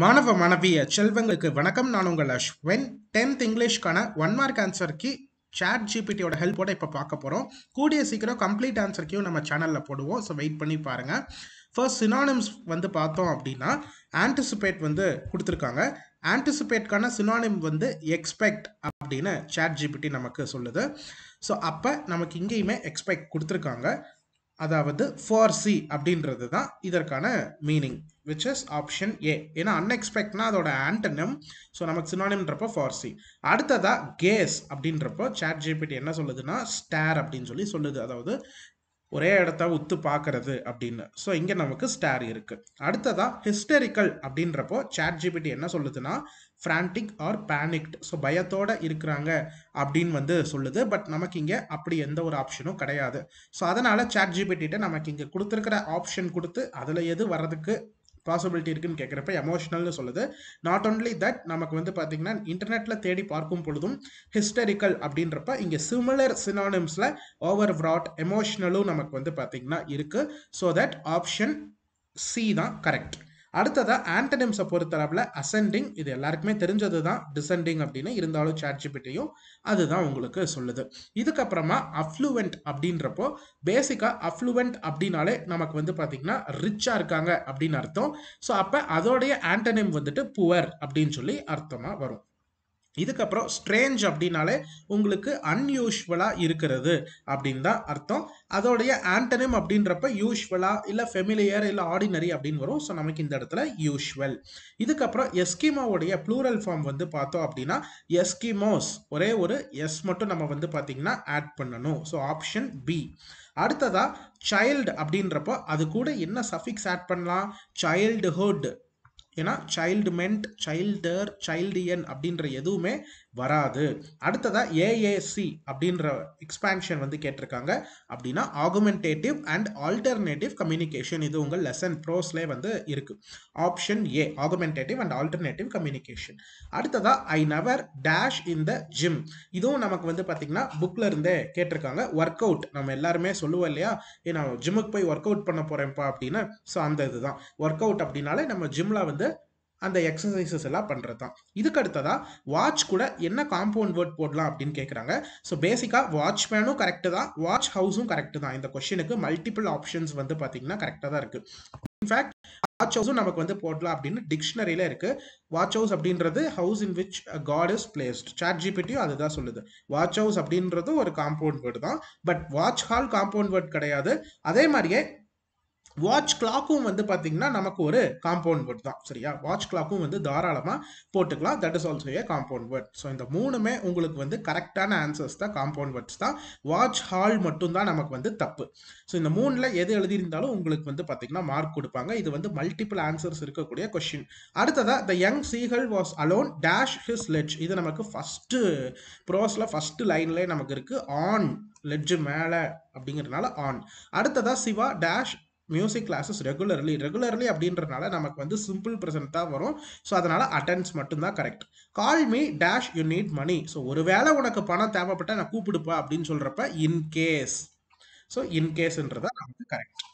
மாணவ மாணவிய செல்வங்களுக்கு வணக்கம் நான் உங்கள் அஸ்வின் டென்த் இங்கிலீஷ்க்கான ஒன் மார்க் ஆன்சர்க்கு சாட் ஜிபிடியோட ஹெல்ப்போட இப்போ பார்க்க போகிறோம் கூடிய சீக்கிரம் கம்ப்ளீட் ஆன்சர்க்கையும் நம்ம சேனலில் போடுவோம் ஸோ வெயிட் பண்ணி பாருங்கள் ஃபர்ஸ்ட் சினானிம்ஸ் வந்து பார்த்தோம் அப்படின்னா ஆன்டிசிபேட் வந்து கொடுத்துருக்காங்க ஆன்டிசிபேட்கான சினானிம் வந்து எக்ஸ்பெக்ட் அப்படின்னு சாட் ஜிபிடி நமக்கு சொல்லுது ஸோ அப்போ நமக்கு இங்கேயுமே எக்ஸ்பெக்ட் கொடுத்துருக்காங்க அதாவது ஃபார் சி அப்படின்றது தான் இதற்கான meaning which is option A ஏன்னா அன்எக்ஸ்பெக்ட்னா அதோட ஆண்டனம் ஸோ நமக்கு சினானிம்ன்றப்போ ஃபார் சி அடுத்ததாக கேஸ் அப்படின்றப்போ சாட் ஜிபிடி என்ன சொல்லுதுன்னா ஸ்டார் அப்படின்னு சொல்லி சொல்லுது அதாவது ஒரே இடத்த உத்து பார்க்கறது அப்படின்னு ஸோ இங்கே நமக்கு ஸ்டார் இருக்குது அடுத்ததாக ஹிஸ்டரிக்கல் அப்படின்றப்போ சேட் ஜிபிடி என்ன சொல்லுதுன்னா ஃப்ரான்டிக் ஆர் பேனிக்ட் ஸோ பயத்தோடு இருக்கிறாங்க அப்படின்னு வந்து சொல்லுது பட் நமக்கு இங்கே அப்படி எந்த ஒரு ஆப்ஷனும் கிடையாது ஸோ அதனால் சேட் ஜிபிடிட்ட நமக்கு இங்கே கொடுத்துருக்கிற ஆப்ஷன் கொடுத்து அதில் எது வர்றதுக்கு பாசிபிலிட்டி இருக்குன்னு கேட்குறப்ப எமோஷனல்னு சொல்லுது நாட் ஓன்லி தட் நமக்கு வந்து பார்த்திங்கன்னா இன்டர்நெட்டில் தேடி பார்க்கும் பொழுதும் ஹிஸ்டரிக்கல் அப்படின்றப்ப இங்கே சிமிலர் சினானிம்ஸில் ஓவர் ப்ராட் எமோஷ்னலும் நமக்கு வந்து பார்த்திங்கன்னா இருக்குது ஸோ தட் ஆப்ஷன் சி தான் கரெக்ட் அடுத்ததாக ஆன்டனிம்ஸை பொறுத்தளவில் அசெண்டிங் இது எல்லாருக்குமே தெரிஞ்சது தான் டிசெண்டிங் அப்படின்னு இருந்தாலும் சாட்ஜிபிட்டையும் அதுதான் உங்களுக்கு சொல்லுது இதுக்கப்புறமா அஃப்ளூவெண்ட் அப்படின்றப்போ பேசிக்காக அஃப்ளூவெண்ட் அப்படின்னாலே நமக்கு வந்து பார்த்தீங்கன்னா ரிச்சாக இருக்காங்க அப்படின்னு அர்த்தம் ஸோ அப்போ அதோடைய ஆண்டனிம் வந்துட்டு புவர் அப்படின்னு சொல்லி அர்த்தமாக வரும் இதுக்கப்புறம் ஸ்ட்ரேஞ்ச் அப்படின்னாலே உங்களுக்கு அன்யூஷுவலாக இருக்கிறது அப்படின்னு தான் அர்த்தம் அதோடைய ஆண்டனிம் அப்படின்றப்ப யூஷுவலாக இல்லை ஃபெமிலியர் இல்லை ஆர்டினரி அப்படின்னு வரும் ஸோ நமக்கு இந்த இடத்துல யூஷுவல் இதுக்கப்புறம் எஸ்கிமோவுடைய ப்ளூரல் ஃபார்ம் வந்து பார்த்தோம் அப்படின்னா எஸ்கிமோஸ் ஒரே ஒரு எஸ் மட்டும் நம்ம வந்து பார்த்தீங்கன்னா ஆட் பண்ணணும் ஸோ ஆப்ஷன் பி அடுத்ததாக சைல்டு அப்படின்றப்போ அது கூட என்ன சஃபிக்ஸ் ஆட் பண்ணலாம் சைல்டுஹுட் ஏன்னா சைல்டு மென்ட் சைல்டர் என் அப்படின்ற எதுவுமே வராது அடுத்ததாக ஏஏசி அப்படின்ற எக்ஸ்பேன்ஷன் வந்து கேட்டிருக்காங்க அப்படின்னா ஆகுமெண்டேட்டிவ் அண்ட் ஆல்டர்னேட்டிவ் கம்யூனிகேஷன் இது உங்கள் லெசன் ப்ரோஸ்லே வந்து இருக்கு option A augmentative and alternative communication அடுத்ததாக ஐ நவர் டேஷ் இன் த ஜிம் இதுவும் நமக்கு வந்து பார்த்தீங்கன்னா புக்கில் இருந்தே கேட்டிருக்காங்க ஒர்க் அவுட் நம்ம எல்லாருமே சொல்லுவோம் இல்லையா ஏ நான் ஜிம்முக்கு போய் ஒர்க் அவுட் பண்ண போகிறேன்ப்பா அப்படின்னு ஸோ அந்த இதுதான் ஒர்க் அவுட் அப்படின்னாலே நம்ம ஜிம்மில் வந்து அந்த எக்ஸசைசஸ் எல்லாம் பண்ணுறது தான் இதுக்கு அடுத்ததாக வாட்ச் கூட என்ன காம்பவுண்ட் வேர்ட் போடலாம் அப்படின்னு கேட்குறாங்க ஸோ பேசிக்காக வாட்ச்மேனும் கரெக்டு தான் வாட்ச் ஹவுஸும் கரெக்டு தான் இந்த கொஷினுக்கு மல்டிபிள் ஆப்ஷன்ஸ் வந்து பார்த்தீங்கன்னா கரெக்டாக தான் இருக்குது இன்ஃபேக்ட் வாட்ச் ஹவுஸும் நமக்கு வந்து போடலாம் அப்படின்னு டிக்ஷனரியில் இருக்குது வாட்ச் ஹவுஸ் அப்படின்றது house in which God is placed chat ஜிபிட்டியும் அதுதான் சொல்லுது வாட்ச் ஹவுஸ் அப்படின்றது ஒரு காம்பவுண்ட் வேர்டு தான் but watch hall compound word கிடையாது அதே மாதிரியே வாட்ச் கிளாக்கும் வந்து பார்த்தீங்கன்னா நமக்கு ஒரு காம்பவுண்ட் வேர்ட் தான் சரியா வாட்ச் கிளாக்கும் வந்து தாராளமாக போட்டுக்கலாம் that is also a compound word so இந்த மூணுமே உங்களுக்கு வந்து கரெக்டான ஆன்சர்ஸ் தான் காம்பவுண்ட் வேர்ட்ஸ் தான் வாட்ச் ஹால் தான் நமக்கு வந்து தப்பு ஸோ இந்த மூணில் எது எழுதியிருந்தாலும் உங்களுக்கு வந்து பார்த்தீங்கன்னா மார்க் கொடுப்பாங்க இது வந்து மல்டிபிள் ஆன்சர்ஸ் இருக்கக்கூடிய கொஷின் அடுத்ததாக the young seagull was alone dash his ledge இது நமக்கு ஃபஸ்ட்டு ப்ரோஸில் ஃபஸ்ட்டு லைன்லேயே நமக்கு இருக்குது ஆன் லெட்ஜு மேலே அப்படிங்கிறதுனால ஆன் அடுத்ததாக Shiva dash music classes regularly regularly அப்படின்றனால நமக்கு வந்து சிம்பிள் ப்ரெசன்ட் தான் வரும் ஸோ அதனால் அட்டன்ஸ் மட்டும்தான் correct call me dash you need money so ஒரு வேளை உனக்கு பணம் தேவைப்பட்டால் நான் கூப்பிடுப்பேன் அப்படின்னு சொல்கிறப்ப இன்கேஸ் ஸோ இன்கேஸ்ன்றதான் நமக்கு கரெக்ட்